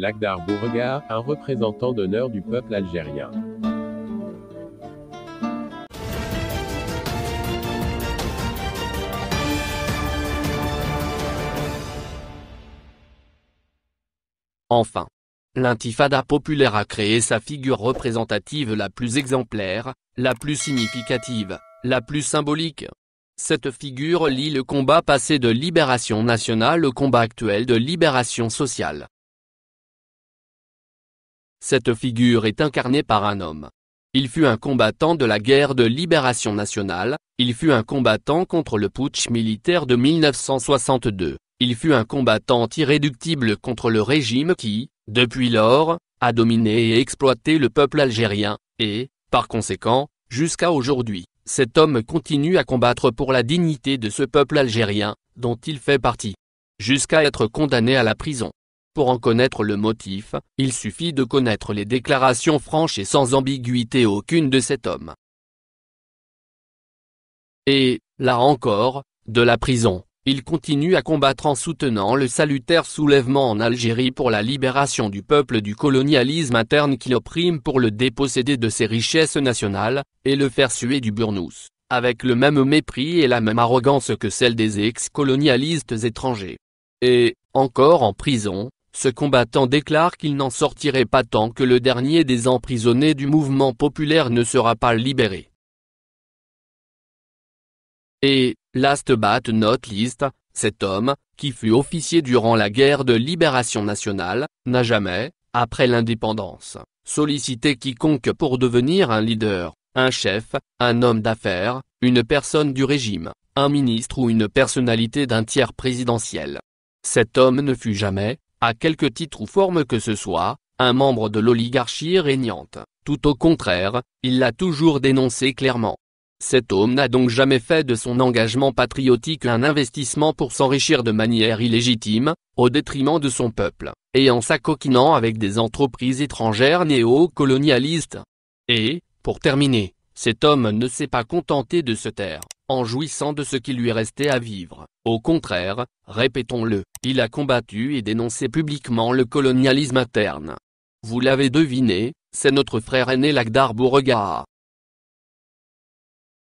L'Akdar Beauregard, un représentant d'honneur du peuple algérien. Enfin. L'intifada populaire a créé sa figure représentative la plus exemplaire, la plus significative, la plus symbolique. Cette figure lie le combat passé de libération nationale au combat actuel de libération sociale. Cette figure est incarnée par un homme. Il fut un combattant de la guerre de libération nationale, il fut un combattant contre le putsch militaire de 1962, il fut un combattant irréductible contre le régime qui, depuis lors, a dominé et exploité le peuple algérien, et, par conséquent, jusqu'à aujourd'hui, cet homme continue à combattre pour la dignité de ce peuple algérien, dont il fait partie, jusqu'à être condamné à la prison. Pour en connaître le motif, il suffit de connaître les déclarations franches et sans ambiguïté aucune de cet homme. Et, là encore, de la prison, il continue à combattre en soutenant le salutaire soulèvement en Algérie pour la libération du peuple du colonialisme interne qui opprime pour le déposséder de ses richesses nationales, et le faire suer du burnous, avec le même mépris et la même arrogance que celle des ex-colonialistes étrangers. Et, encore en prison, ce combattant déclare qu'il n'en sortirait pas tant que le dernier des emprisonnés du mouvement populaire ne sera pas libéré. Et, last but not least, cet homme, qui fut officier durant la guerre de libération nationale, n'a jamais, après l'indépendance, sollicité quiconque pour devenir un leader, un chef, un homme d'affaires, une personne du régime, un ministre ou une personnalité d'un tiers présidentiel. Cet homme ne fut jamais, à quelque titre ou forme que ce soit, un membre de l'oligarchie régnante. Tout au contraire, il l'a toujours dénoncé clairement. Cet homme n'a donc jamais fait de son engagement patriotique un investissement pour s'enrichir de manière illégitime, au détriment de son peuple, et en s'acoquinant avec des entreprises étrangères néo-colonialistes. Et, pour terminer, cet homme ne s'est pas contenté de se taire en jouissant de ce qui lui restait à vivre. Au contraire, répétons-le, il a combattu et dénoncé publiquement le colonialisme interne. Vous l'avez deviné, c'est notre frère aîné Lagdar Beauregard.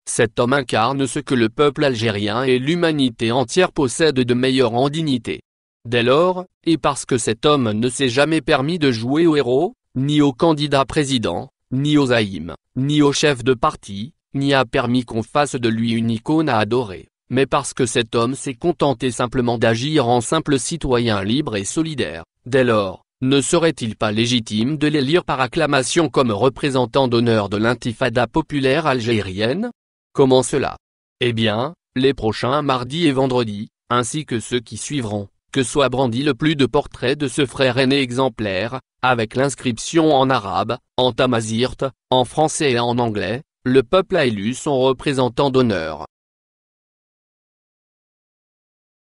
Cet homme incarne ce que le peuple algérien et l'humanité entière possèdent de meilleur en dignité. Dès lors, et parce que cet homme ne s'est jamais permis de jouer au héros, ni au candidat président, ni aux haïms, ni au chef de parti, ni a permis qu'on fasse de lui une icône à adorer, mais parce que cet homme s'est contenté simplement d'agir en simple citoyen libre et solidaire. Dès lors, ne serait-il pas légitime de l'élire par acclamation comme représentant d'honneur de l'intifada populaire algérienne Comment cela Eh bien, les prochains mardis et vendredis, ainsi que ceux qui suivront, que soit brandi le plus de portraits de ce frère aîné exemplaire, avec l'inscription en arabe, en tamazirte, en français et en anglais, le peuple a élu son représentant d'honneur.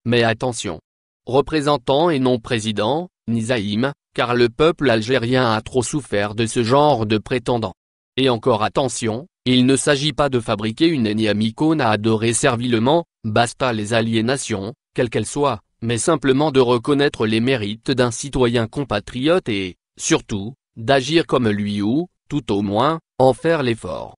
Mais attention. Représentant et non président, Nizaïm, car le peuple algérien a trop souffert de ce genre de prétendant. Et encore attention, il ne s'agit pas de fabriquer une énième icône à adorer servilement, basta les aliénations, quelles qu'elles soient, mais simplement de reconnaître les mérites d'un citoyen compatriote et, surtout, d'agir comme lui ou, tout au moins, en faire l'effort.